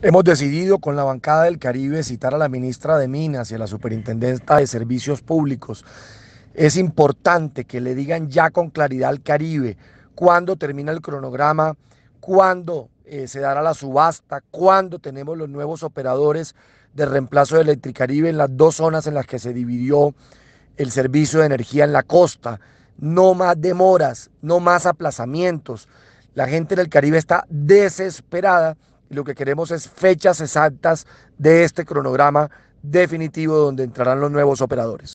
Hemos decidido con la bancada del Caribe citar a la ministra de Minas y a la superintendenta de Servicios Públicos. Es importante que le digan ya con claridad al Caribe cuándo termina el cronograma, cuándo eh, se dará la subasta, cuándo tenemos los nuevos operadores de reemplazo de Electricaribe en las dos zonas en las que se dividió el servicio de energía en la costa. No más demoras, no más aplazamientos. La gente del Caribe está desesperada y lo que queremos es fechas exactas de este cronograma definitivo donde entrarán los nuevos operadores.